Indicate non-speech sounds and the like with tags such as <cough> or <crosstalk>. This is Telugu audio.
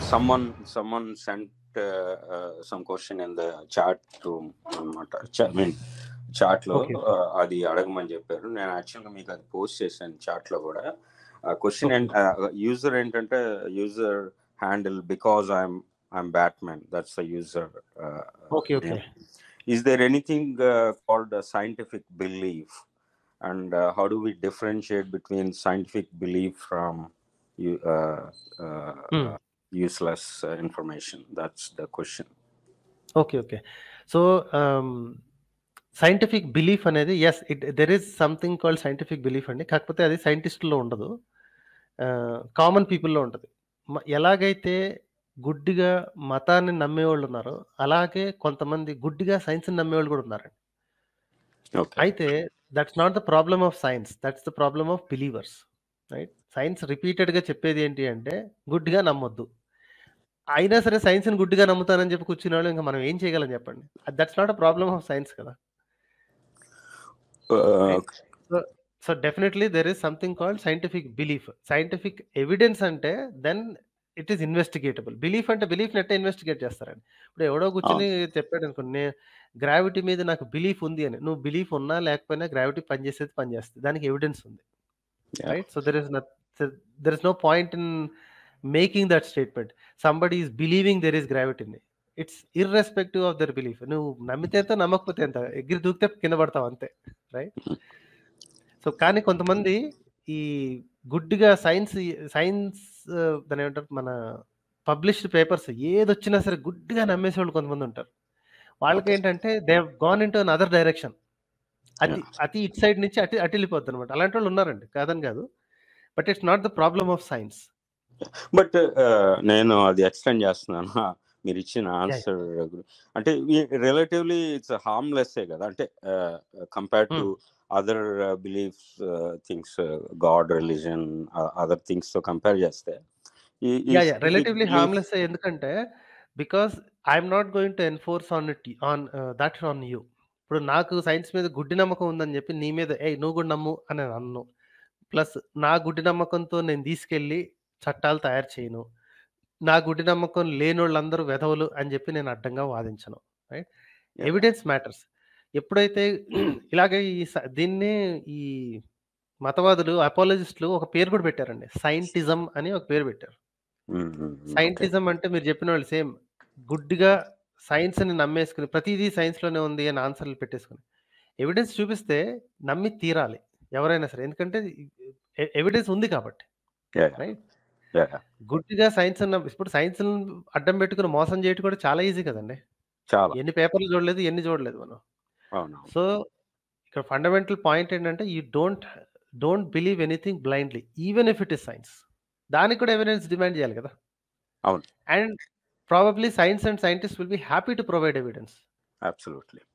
Someone someone sent uh, uh, some question in the chat room. I mean, చాట్లో అది అడగమని చెప్పారు నేను యాక్చువల్గా మీకు అది పోస్ట్ చేశాను చాట్లో కూడా క్వశ్చన్ యూజర్ ఏంటంటే user handle because I'm I'm Batman that's a user okay okay is there anything called scientific belief and how do we differentiate between scientific belief from useless uh, information that's the question okay okay so um, scientific belief అనేది yes it there is something call scientific belief అండి కాకపోతే అది సైంటిస్టుల్లో ఉండదు కామన్ పీపుల్లో ఉంటుంది ఎలాగైతే గుడ్డిగా మతాన్ని నమ్మేవాళ్ళు ఉన్నారో అలాగే కొంతమంది గుడ్డిగా సైన్స్ని నమ్మేవాళ్ళు కూడా ఉన్నారండి అయితే that's not the problem of science that's the problem of believers right science రిపీటెడ్గా చెప్పేది ఏంటి అంటే గుడ్డిగా నమ్మొద్దు అయినా సరే సైన్స్ ని గుడ్డిగా నమ్ముతానని చెప్పి కూర్చున్న వాళ్ళు ఇంకా మనం ఏం చేయగలం చెప్పండి that's not a problem of science కదా so definitely there is something called scientific belief scientific evidence అంటే then it is investigatable belief అంటే బిలీఫ్ నెట్ ఇన్వెస్టిగేట్ చేస్తారండి ఇప్పుడు ఎవడో కూర్చొని చెప్పాడు అనుకోండి గ్రావిటీ మీద నాకు బిలీఫ్ ఉంది అని నువ్వు బిలీఫ్ ఉన్నా లేకపోయినా గ్రావిటీ పనిచేసేది పనిచేస్తుంది దానికి ఎవిడెన్స్ ఉంది right so there is there is no point in making that statement somebody is believing there is గ్రావిటీని it's irrespective of their belief నువ్వు నమ్మితే ఎంత నమ్మకపోతే ఎంత ఎగ్గిరి దూకితే కింద పడతావు అంతే రైట్ సో కానీ కొంతమంది ఈ గుడ్గా సైన్స్ సైన్స్ దాని ఏమంటారు మన పబ్లిష్డ్ పేపర్స్ ఏది వచ్చినా సరే గుడ్గా నమ్మేసే వాళ్ళు కొంతమంది ఉంటారు వాళ్ళకి ఏంటంటే they gone into another direction అది అతి ఇటు సైడ్ నుంచి అటు అటు వెళ్ళిపోద్ది అనమాట అలాంటి వాళ్ళు ఉన్నారండి కాదని కాదు but it's not the problem of science but నేను అది ఎక్స్టెండ్ చేస్తున్నాను మీరు ఇచ్చిన ఆన్సర్ అంటే రిలేటివ్లీ ఇట్స్ హార్మ్లెస్సే కదా అంటే compare to other belief things god religion other things తో కంపేర్ చేస్తే రిలేటివ్లీ హార్మ్లెస్ ఎందుకంటే because I'm not going to enforce on it on that on you ఇప్పుడు నాకు సైన్స్ మీద గుడ్డి నమ్మకం ఉందని చెప్పి నీ మీద ఏ నువ్వు కూడా నమ్ము అని అన్ను ప్లస్ నా గుడ్డి నమ్మకంతో నేను తీసుకెళ్ళి చట్టాలు తయారు చేయను నా గుడి నమ్మకం లేనోళ్ళందరూ వెధవులు అని చెప్పి నేను అడ్డంగా వాదించను రైట్ ఎవిడెన్స్ మ్యాటర్స్ ఎప్పుడైతే <clears throat> ఇలాగే ఈ స- ఈ మతవాదులు అపాలజిస్టులు ఒక పేరు కూడా పెట్టారండి సైంటిజం అని ఒక పేరు పెట్టారు సైంటిజం అంటే మీరు చెప్పిన వాళ్ళు సేమ్ సైన్స్ అని నమ్మేసుకుని ప్రతిదీ సైన్స్లోనే ఉంది అని ఆన్సర్లు పెట్టేసుకుని ఎవిడెన్స్ చూపిస్తే నమ్మి తీరాలి ఎవరైనా సరే ఎందుకంటే ఎవిడెన్స్ ఉంది కాబట్టి రైట్ గుడ్గా సైన్స్ అన్న ఇప్పుడు సైన్స్ అడ్డం పెట్టుకొని మోసం చేయడం కూడా చాలా ఈజీ కదండి చాలా. ఎన్ని పేపర్‌లు చూడలేదు, ఎన్ని చూడలేదు మనం. సో, ఇక్కడ ఫండమెంటల్ పాయింట్ ఏంటంటే you don't don't believe anything blindly. Even if it is science. దానికి కూడా ఎవిడెన్స్ డిమాండ్ చేయాలి కదా! అవును. And probably science and scientist will be happy to provide evidence. Absolutely.